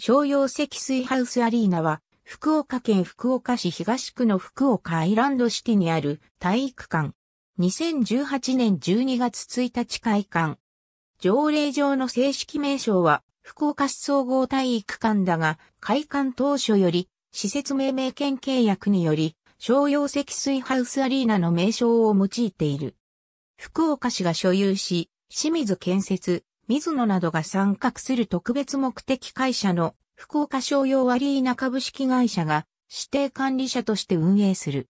商用積水ハウスアリーナは、福岡県福岡市東区の福岡アイランドシティにある体育館。2018年12月1日開館。条例上の正式名称は、福岡市総合体育館だが、開館当初より、施設命名権契約により、商用積水ハウスアリーナの名称を用いている。福岡市が所有し、清水建設、水野などが参画する特別目的会社の福岡商用アリーナ株式会社が指定管理者として運営する。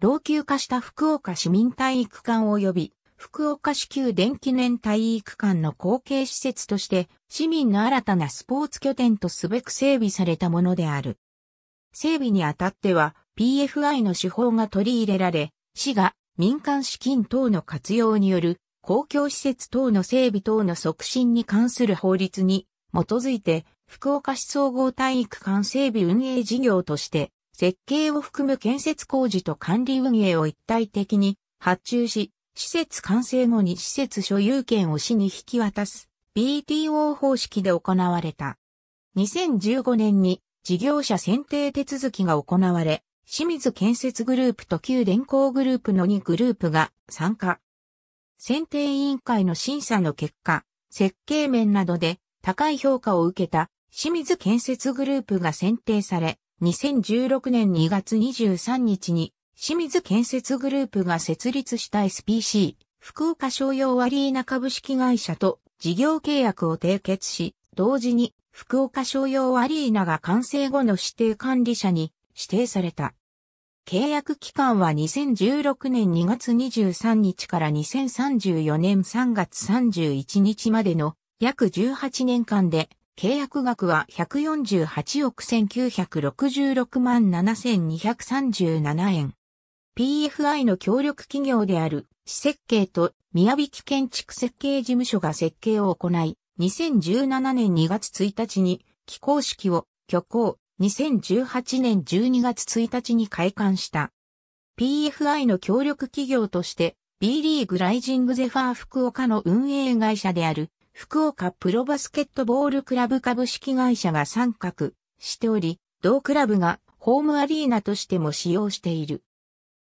老朽化した福岡市民体育館及び福岡市旧電気年体育館の後継施設として市民の新たなスポーツ拠点とすべく整備されたものである。整備にあたっては PFI の手法が取り入れられ、市が民間資金等の活用による公共施設等の整備等の促進に関する法律に基づいて、福岡市総合体育館整備運営事業として、設計を含む建設工事と管理運営を一体的に発注し、施設完成後に施設所有権を市に引き渡す BTO 方式で行われた。2015年に事業者選定手続きが行われ、清水建設グループと旧電工グループの2グループが参加。選定委員会の審査の結果、設計面などで高い評価を受けた清水建設グループが選定され、2016年2月23日に清水建設グループが設立した SPC、福岡商用アリーナ株式会社と事業契約を締結し、同時に福岡商用アリーナが完成後の指定管理者に指定された。契約期間は2016年2月23日から2034年3月31日までの約18年間で契約額は148億1966万7237円。PFI の協力企業である施設計と宮引建築設計事務所が設計を行い、2017年2月1日に起工式を、挙行、2018年12月1日に開館した。PFI の協力企業として B リーグライジングゼファー福岡の運営会社である福岡プロバスケットボールクラブ株式会社が参画しており、同クラブがホームアリーナとしても使用している。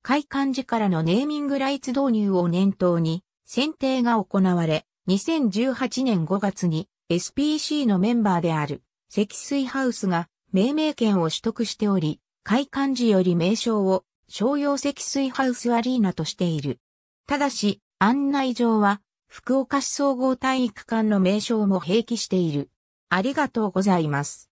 開館時からのネーミングライツ導入を念頭に選定が行われ、2018年5月に SPC のメンバーである積水ハウスが命名権を取得しており、開館時より名称を商用積水ハウスアリーナとしている。ただし、案内状は福岡市総合体育館の名称も併記している。ありがとうございます。